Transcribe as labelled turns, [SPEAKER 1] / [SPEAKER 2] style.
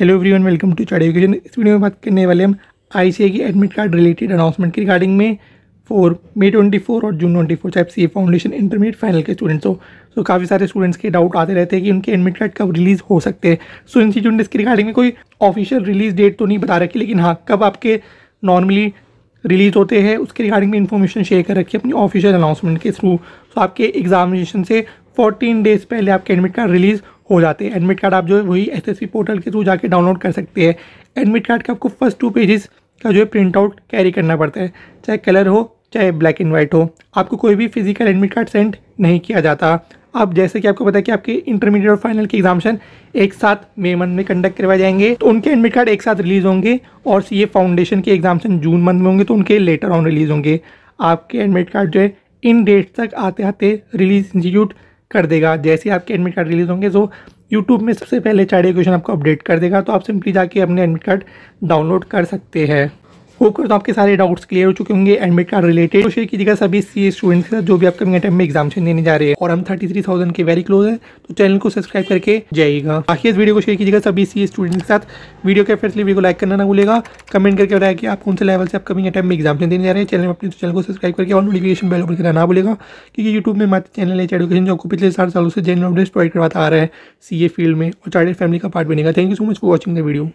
[SPEAKER 1] hello everyone welcome to चार education इस video में बात करने वाले हम आई की एडमिट कार्ड रिलेटेड अनाउंसमेंट की रिगार्डिंग में फोर मे फोर और जून ट्वेंटी फोर चाहे सी फाउंडेशन इंटरमीडिएट फाइनल के स्टूडेंट्स हो सो तो काफ़ी सारे स्टूडेंट्स के डाउट आते रहते हैं कि उनके एडमिट कार्ड कब रिलीज़ हो सकते हैं सो so, इन स्टूडेंट इसकी रिगार्डिंग में कोई ऑफिशियल रिलीज डेट तो नहीं बता रखी लेकिन हाँ कब आपके नॉर्मली रिलीज़ होते हैं उसके रिगार्डिंग में इन्फॉर्मेशन शेयर कर रखी अपनी ऑफिशियल अनाउंसमेंट के थ्रू सो आपके एग्जामिनेशन से फोर्टीन डेज़ पहले आपके एडमिट कार्ड रिलीज़ हो जाते हैं एडमिट कार्ड आप जो है वही एस पोर्टल के थ्रू जाके डाउनलोड कर सकते हैं एडमिट कार्ड का आपको फर्स्ट टू पेजेस का जो है प्रिंट आउट कैरी करना पड़ता है चाहे कलर हो चाहे ब्लैक एंड वाइट हो आपको कोई भी फिजिकल एडमिट कार्ड सेंड नहीं किया जाता अब जैसे कि आपको पता है कि आपके इंटरमीडिएट और फाइनल के एग्जामेशन एक साथ मई मंथ में कंडक्ट करवाए जाएंगे तो उनके एडमिट कार्ड एक साथ रिलीज होंगे और सी फाउंडेशन के एग्जामेशन जून मंथ में होंगे तो उनके लेटर ऑन रिलीज होंगे आपके एडमिट कार्ड जो है इन डेट्स तक आते आते रिलीज इंस्टीट्यूट कर देगा जैसे आपके एडमिट कार्ड रिलीज होंगे तो यूट्यूब में सबसे पहले चार क्वेश्चन आपको अपडेट कर देगा तो आप सिंपली जाके अपने एडमिट कार्ड डाउनलोड कर सकते हैं होकर तो आपके सारे डाउट्स क्लियर हो चुके होंगे एडमिट कार्ड रिलेटेड तो शेयर कीजिएगा सभी सी स्टूडेंट्स के साथ जो भी अपकमिंग अटैम्प में एग्जामेशन देने जा रहे हैं और हम थर्टी थ्री थाउजेंड के वेरी क्लोज है तो चैनल को सब्सक्राइब करके जाइएगा बाकी इस वीडियो को शेयर कीजिएगा सभी सी स्टूडेंट्स के साथ वीडियो के फिर वीडियो को लाइक करना ना भूलेगा कमेंट करके बताया कि आप कौन से लेवल से अपकमिंग अटैम्प में एग्जामेशन देने जा रहे हैं चैनल में अपने चैनल तो को सब्सक्राइब करके और नोटिफिकेशन बेल ओपन करना ना भूलेगा क्योंकि यूट्यूब में हमारे चैनल है एडुकेशन जो आपको पिछले सात सालों से जनरल अपडेट्स प्रोवाइड करवाता आ रहा है सी फील्ड में और चार्टेड फैमिली का पार्ट बनेगा thank you so much for watching the video